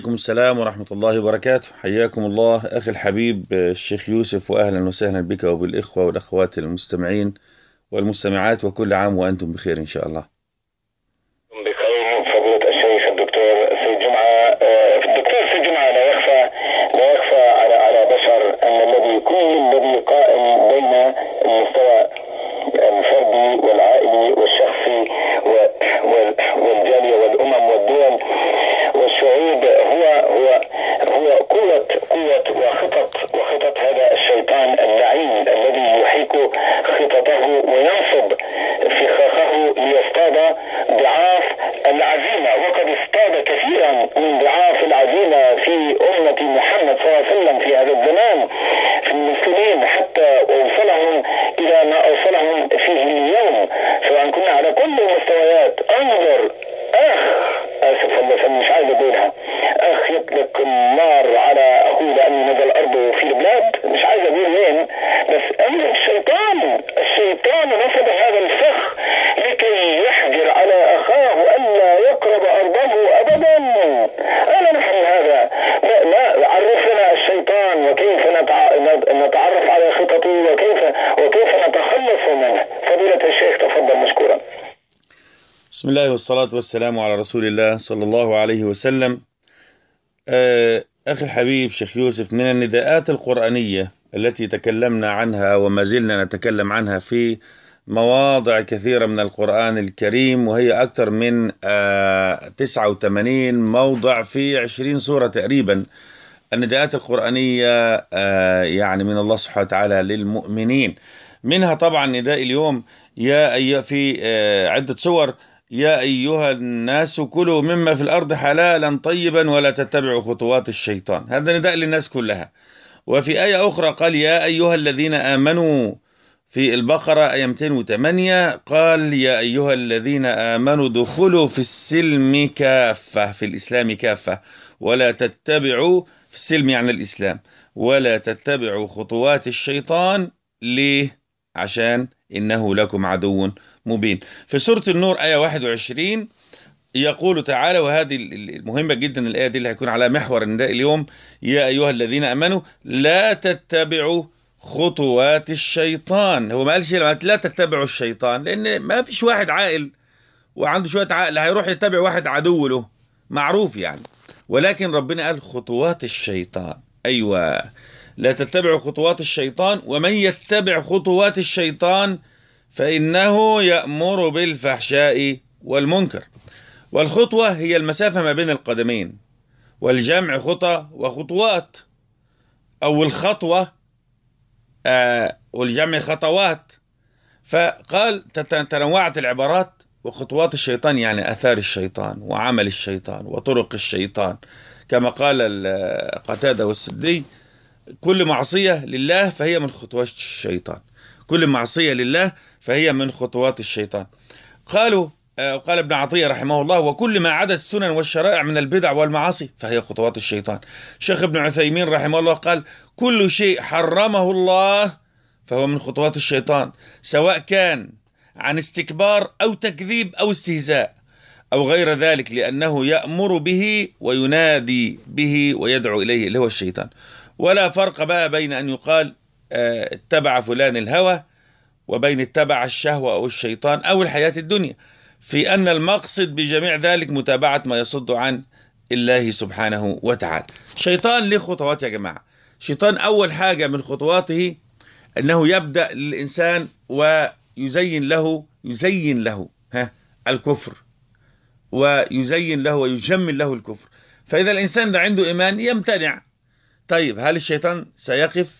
وعليكم السلام ورحمة الله وبركاته حياكم الله أخي الحبيب آه، الشيخ يوسف وأهلا وسهلا بك وبالإخوة والأخوات المستمعين والمستمعات وكل عام وأنتم بخير إن شاء الله بسم الله والصلاة والسلام على رسول الله صلى الله عليه وسلم أخي الحبيب شيخ يوسف من النداءات القرآنية التي تكلمنا عنها وما زلنا نتكلم عنها في مواضع كثيرة من القرآن الكريم وهي أكثر من 89 موضع في 20 سورة تقريبا النداءات القرآنية يعني من الله سبحانه وتعالى للمؤمنين منها طبعا نداء اليوم يا في عدة سور يا أيها الناس كلوا مما في الأرض حلالا طيبا ولا تتبعوا خطوات الشيطان هذا نداء للناس كلها وفي آية أخرى قال يا أيها الذين آمنوا في البقرة آية 208 قال يا أيها الذين آمنوا ادخلوا في السلم كافة في الإسلام كافة ولا تتبعوا في السلم يعني الإسلام ولا تتبعوا خطوات الشيطان ليه؟ عشان إنه لكم عدو مبين في سورة النور آية 21 يقول تعالى وهذه المهمة جدا الآية دي اللي هيكون على محور النداء اليوم يا أيها الذين أمنوا لا تتبعوا خطوات الشيطان هو ما قالش إيه؟ لا تتبعوا الشيطان لأن ما فيش واحد عاقل وعنده شوية عقل هيروح يتبع واحد عدو له معروف يعني ولكن ربنا قال خطوات الشيطان أيوة لا تتبعوا خطوات الشيطان ومن يتبع خطوات الشيطان فإنه يأمر بالفحشاء والمنكر والخطوة هي المسافة ما بين القدمين والجمع خطى وخطوات أو الخطوة آه، والجمع خطوات فقال تنوعت العبارات وخطوات الشيطان يعني أثار الشيطان وعمل الشيطان وطرق الشيطان كما قال قتادة والسدي كل معصية لله فهي من خطوات الشيطان كل معصية لله فهي من خطوات الشيطان قالوا آه، قال ابن عطية رحمه الله وكل ما عدا السنن والشرائع من البدع والمعاصي فهي خطوات الشيطان شيخ ابن عثيمين رحمه الله قال كل شيء حرمه الله فهو من خطوات الشيطان سواء كان عن استكبار أو تكذيب أو استهزاء أو غير ذلك لأنه يأمر به وينادي به ويدعو إليه اللي هو الشيطان ولا فرق بقى بين أن يقال آه، اتبع فلان الهوى وبين اتبع الشهوة أو الشيطان أو الحياة الدنيا في أن المقصد بجميع ذلك متابعة ما يصد عن الله سبحانه وتعالى شيطان له خطوات يا جماعة شيطان أول حاجة من خطواته أنه يبدأ للإنسان ويزين له يزين له ها الكفر ويزين له ويجمل له الكفر فإذا الإنسان ده عنده إيمان يمتنع طيب هل الشيطان سيقف؟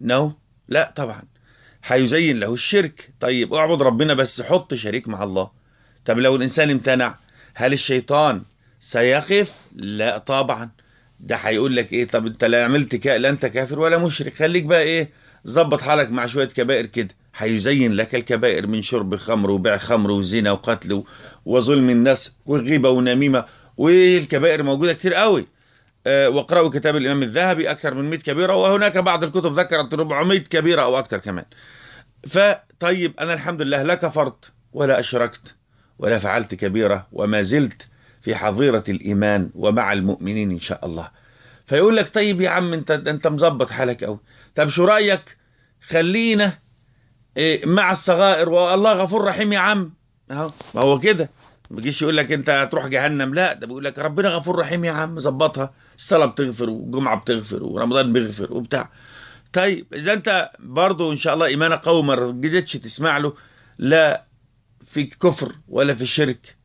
نو no. لا طبعا هيزين له الشرك طيب اعبد ربنا بس حط شريك مع الله طب لو الإنسان امتنع هل الشيطان سيقف لا طبعا ده هيقول لك ايه طب انت لا عملت كا لا انت كافر ولا مشرك خليك بقى ايه ظبط حالك مع شويه كبائر كده هيزين لك الكبائر من شرب خمر وبيع خمر وزنا وقتل وظلم الناس وغيبه ونميمه والكبائر موجوده كتير قوي آه، واقرأوا كتاب الإمام الذهبي أكثر من 100 كبيرة وهناك بعض الكتب ذكرت 400 كبيرة أو أكثر كمان فطيب أنا الحمد لله لا كفرت ولا أشركت ولا فعلت كبيرة وما زلت في حظيرة الإيمان ومع المؤمنين إن شاء الله فيقول لك طيب يا عم أنت أنت مظبط حالك أوي طب شو رأيك خلينا آه، مع الصغائر والله غفور رحيم يا عم أهو ما هو كده ما يقول لك أنت هتروح جهنم لا ده بيقول لك ربنا غفور رحيم يا عم ظبطها الصلاه بتغفر والجمعه بتغفر ورمضان بيغفر وبتاع طيب اذا انت برضه ان شاء الله ايمانك قوي ما رجدتش تسمع له لا في كفر ولا في شرك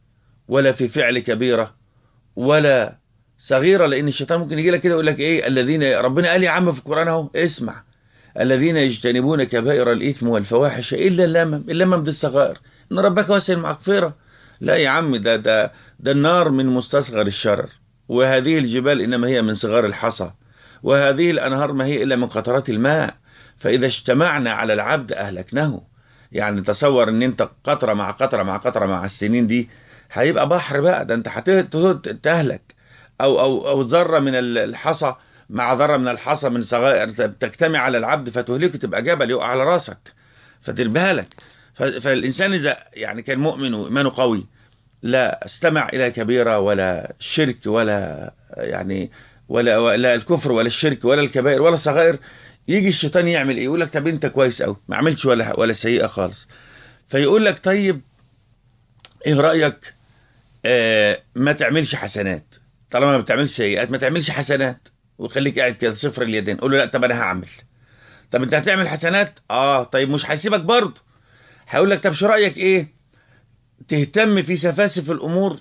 ولا في فعل كبيره ولا صغيره لان الشيطان ممكن يجي لك كده يقول لك ايه الذين ربنا قال يا عم في القران اهو اسمع الذين يجتنبون كبائر الاثم والفواحش الا اللمم اللمم دي الصغائر ان ربك واسع المغفره لا يا عم ده ده ده النار من مستصغر الشرر وهذه الجبال إنما هي من صغار الحصى وهذه الأنهار ما هي إلا من قطرات الماء فإذا اجتمعنا على العبد أهلكناه يعني تصور إن أنت قطرة مع قطرة مع قطرة مع السنين دي هيبقى بحر بقى ده أنت هتهلك أو أو أو ذرة من الحصى مع ذرة من الحصى من صغائر تجتمع على العبد فتهلكه تبقى جبل يقع على راسك فدير لك فالإنسان إذا يعني كان مؤمن وإيمانه قوي لا استمع إلى كبيرة ولا شرك ولا يعني ولا, ولا الكفر ولا الشرك ولا الكبائر ولا الصغائر يجي الشيطان يعمل ايه يقول لك طب انت كويس قوي ما عملتش ولا ولا سيئه خالص فيقول لك طيب ايه رايك آه ما تعملش حسنات طالما ما بتعملش سيئات ما تعملش حسنات وخليك قاعد كده صفر اليدين قول له لا طب انا هعمل طب انت هتعمل حسنات اه طيب مش هيسيبك برضه هيقول لك طب شو رايك ايه تهتم في سفاسف الامور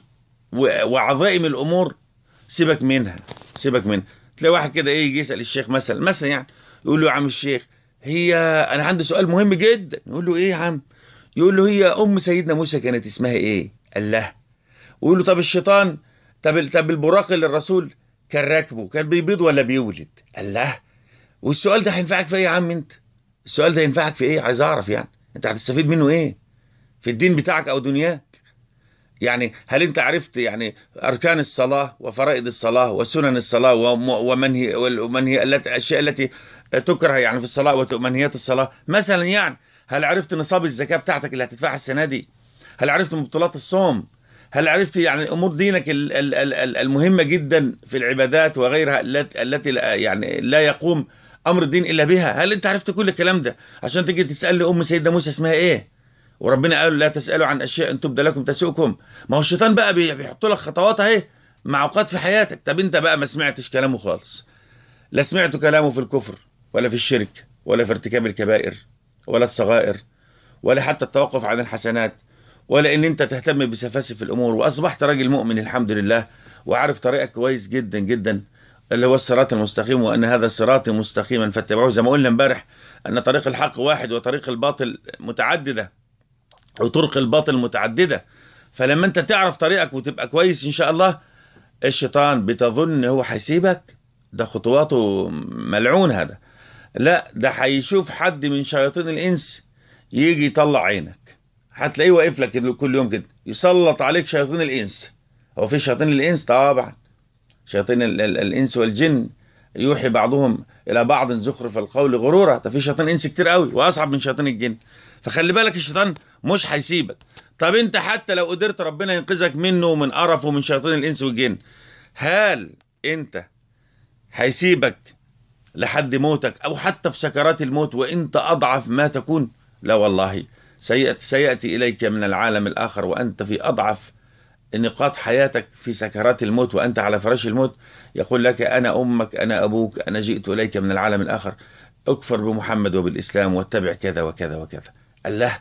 وعظائم الامور سيبك منها سيبك منها تلاقي واحد كده ايه يجي يسال الشيخ مثلا مثلا يعني يقول له يا عم الشيخ هي انا عندي سؤال مهم جدا يقول له ايه يا عم يقول له هي ام سيدنا موسى كانت اسمها ايه قال له ويقول له طب الشيطان طب طب البراق اللي الرسول كان راكبه كان بيبيض ولا بيولد قال له والسؤال ده هينفعك في ايه يا عم انت السؤال ده ينفعك في ايه عايز اعرف يعني انت هتستفيد منه ايه في الدين بتاعك أو دنياك يعني هل انت عرفت يعني اركان الصلاه وفرائض الصلاه وسنن الصلاه ومنهي ومنهي الاشياء التي تكره يعني في الصلاه ومنهيات الصلاه مثلا يعني هل عرفت نصاب الزكاه بتاعتك اللي هتدفعها السنه دي؟ هل عرفت مبطلات الصوم؟ هل عرفت يعني امور دينك المهمه جدا في العبادات وغيرها التي يعني لا يقوم امر الدين الا بها؟ هل انت عرفت كل الكلام ده؟ عشان تيجي تسال لي ام سيدنا موسى اسمها ايه؟ وربنا قال لا تسالوا عن اشياء ان تبدا لكم تسؤكم ما هو الشيطان بقى بيحط لك خطوات اهي معوقات في حياتك طب انت بقى ما سمعتش كلامه خالص لا سمعت كلامه في الكفر ولا في الشرك ولا في ارتكاب الكبائر ولا الصغائر ولا حتى التوقف عن الحسنات ولا ان انت تهتم بسفاسف الامور واصبحت راجل مؤمن الحمد لله وعارف طريقك كويس جدا جدا اللي هو الصراط المستقيم وان هذا صراطي مستقيما فاتبعوه زي ما قلنا امبارح ان طريق الحق واحد وطريق الباطل متعدده وطرق الباطل متعددة فلما انت تعرف طريقك وتبقى كويس ان شاء الله الشيطان بتظن هو هيسيبك ده خطواته ملعون هذا لا ده هيشوف حد من شياطين الانس يجي يطلع عينك هتلاقيه واقف لك كل يوم كده يسلط عليك شياطين الانس هو في شياطين الانس طبعا شياطين الانس والجن يوحي بعضهم الى بعض زخرف القول غرورا ده في شياطين انس كتير قوي واصعب من شياطين الجن فخلي بالك الشيطان مش هيسيبك طب انت حتى لو قدرت ربنا ينقذك منه ومن قرفه ومن شياطين الانس والجن هل انت هيسيبك لحد موتك او حتى في سكرات الموت وانت اضعف ما تكون لا والله سياتي اليك من العالم الاخر وانت في اضعف نقاط حياتك في سكرات الموت وأنت على فراش الموت يقول لك أنا أمك أنا أبوك أنا جئت إليك من العالم الآخر اكفر بمحمد وبالإسلام واتبع كذا وكذا وكذا الله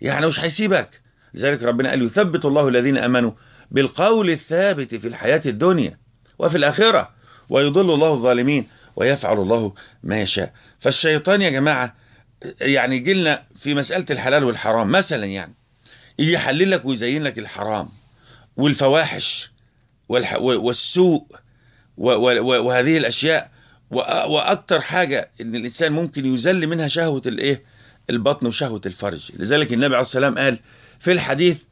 يعني مش هيسيبك لذلك ربنا قال يثبت الله الذين امنوا بالقول الثابت في الحياه الدنيا وفي الاخره ويضل الله الظالمين ويفعل الله ما يشاء فالشيطان يا جماعه يعني يجي لنا في مساله الحلال والحرام مثلا يعني يجي يحلل لك ويزين لك الحرام والفواحش والسوء وهذه الاشياء واكثر حاجه ان الانسان ممكن يذل منها شهوه الايه البطن وشهوة الفرج لذلك النبي عليه السلام قال في الحديث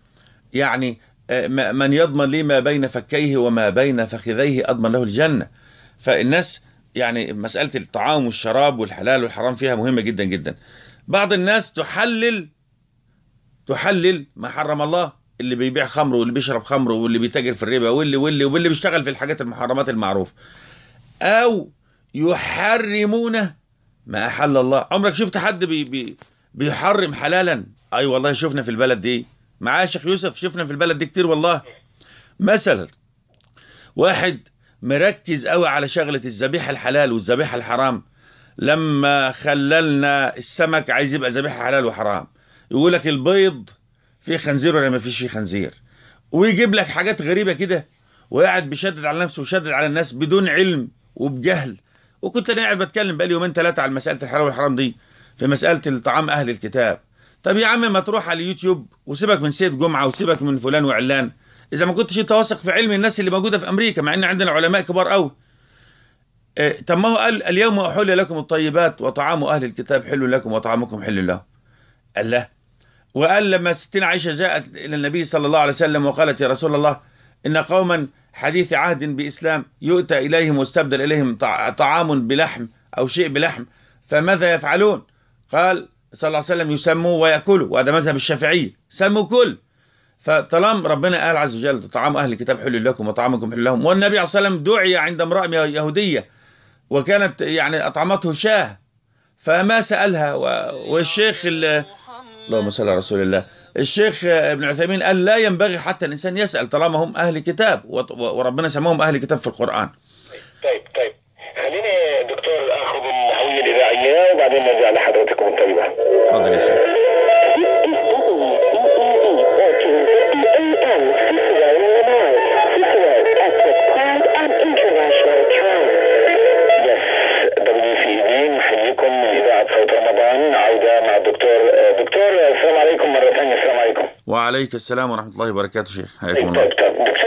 يعني آه، من يضمن لي ما بين فكيه وما بين فخذيه أضمن له الجنة فالناس يعني مسألة الطعام والشراب والحلال والحرام فيها مهمة جدا جدا بعض الناس تحلل تحلل ما حرم الله اللي بيبيع خمره واللي بيشرب خمره واللي بيتاجر في الربا واللي واللي واللي بيشتغل في الحاجات المحرمات المعروف أو يحرمونه ما أحل الله عمرك شفت حد بي بي بيحرم حلالا أي أيوة والله شفنا في البلد دي معاه شيخ يوسف شفنا في البلد دي كتير والله مثلا واحد مركز قوي على شغلة الذبيحة الحلال والذبيحة الحرام لما خللنا السمك عايز يبقى ذبيحة حلال وحرام يقول لك البيض فيه خنزير ولا ما فيش فيه خنزير ويجيب لك حاجات غريبة كده وقاعد بيشدد على نفسه وشدد على الناس بدون علم وبجهل وكنت انا قاعد بتكلم بقى يومين ثلاثه على مساله الحلال والحرام دي في مساله طعام اهل الكتاب طب يا عم ما تروح على اليوتيوب وسيبك من سيد جمعه وسيبك من فلان وعلان اذا ما كنتش انت واثق في علم الناس اللي موجوده في امريكا مع ان عندنا علماء كبار قوي آه، طب ما هو قال اليوم احل لكم الطيبات وطعام اهل الكتاب حل لكم وطعامكم حل له قال له وقال لما ستين عائشه جاءت الى النبي صلى الله عليه وسلم وقالت يا رسول الله ان قوما حديث عهد بإسلام يؤتى إليهم واستبدل إليهم طعام بلحم أو شيء بلحم فماذا يفعلون قال صلى الله عليه وسلم يسموا ويأكلوا وهذا مذهب الشافعية سموا كل فطالما ربنا قال عز وجل طعام أهل الكتاب حل لكم وطعامكم حل لهم والنبي عليه الصلاة والسلام دعي عند امرأة يهودية وكانت يعني أطعمته شاه فما سألها والشيخ اللهم صل على رسول الله الشيخ ابن عثيمين قال لا ينبغي حتى الإنسان يسأل طالما هم أهل كتاب وربنا سماهم أهل كتاب في القرآن طيب طيب خليني دكتور اخذ الهويه الاذاعيه وبعدين نرجع لحضرتكم الطيبه. اتفضل يا شيخ وعليك السلام ورحمة الله وبركاته شيخ حياكم الله طيب، طيب، طيب.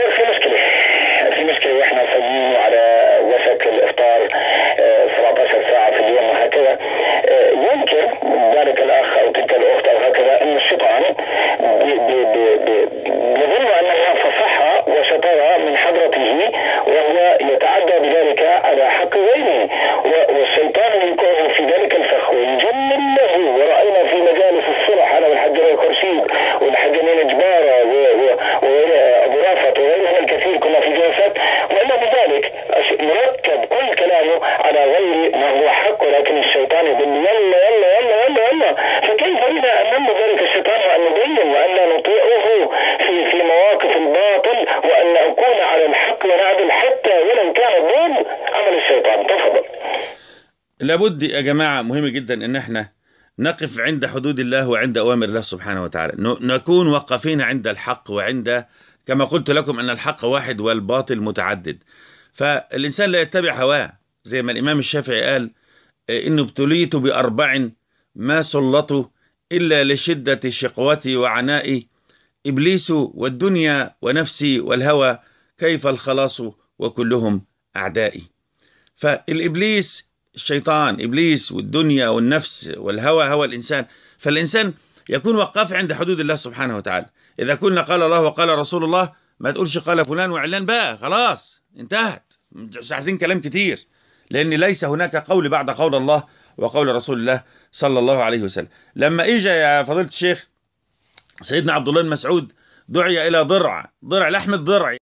لابد يا جماعة مهم جدا ان احنا نقف عند حدود الله وعند اوامر الله سبحانه وتعالى نكون وقفين عند الحق وعند كما قلت لكم ان الحق واحد والباطل متعدد فالانسان لا يتبع هواه زي ما الامام الشافعي قال إيه، ان ابتليت باربع ما سلطوا الا لشده شقوتي وعنائي ابليس والدنيا ونفسي والهوى كيف الخلاص وكلهم اعدائي فالابليس الشيطان إبليس والدنيا والنفس والهوى هوى الإنسان فالإنسان يكون وقاف عند حدود الله سبحانه وتعالى إذا كنا قال الله وقال رسول الله ما تقولش قال فلان وعلان بقى خلاص انتهت مش عايزين كلام كتير لأن ليس هناك قول بعد قول الله وقول رسول الله صلى الله عليه وسلم لما إجا يا فضيلة الشيخ سيدنا عبد الله المسعود دعي إلى ضرع ضرع لحم الضرع